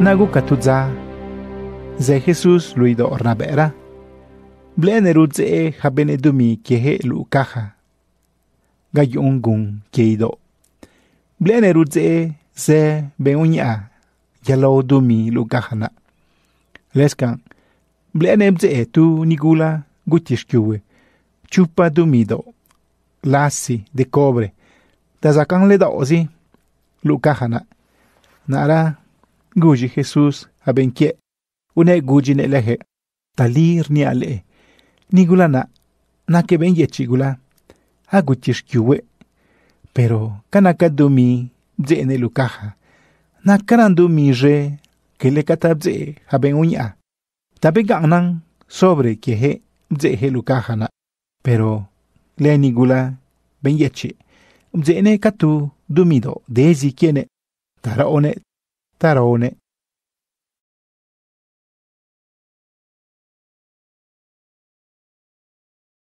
Nagukatudza ze Jesús luido ornabera. Blenerudze habenedumi kehe lukaja. Gayungun keido. Blenerudze ze beunya yalodumi lukajana. Leskan. Blenemze tu nigula gutishkyue. Chupa dumido. Lasi de cobre. Tazakan le dosi. Da lukajana. Nara Guji Jesus abenque. Une guji neleje. Talir ni ale. Nigulana. Na que ben yechigula. Aguchishkiwe. Pero kanakadumi ne lukaja. Na mi re. Que le katabze haben uña. Tabe ganan sobre que he lucaja lukajana. Pero le nigula ben yechi. ne katu dumido. Dezi kiene. Taraone Tarone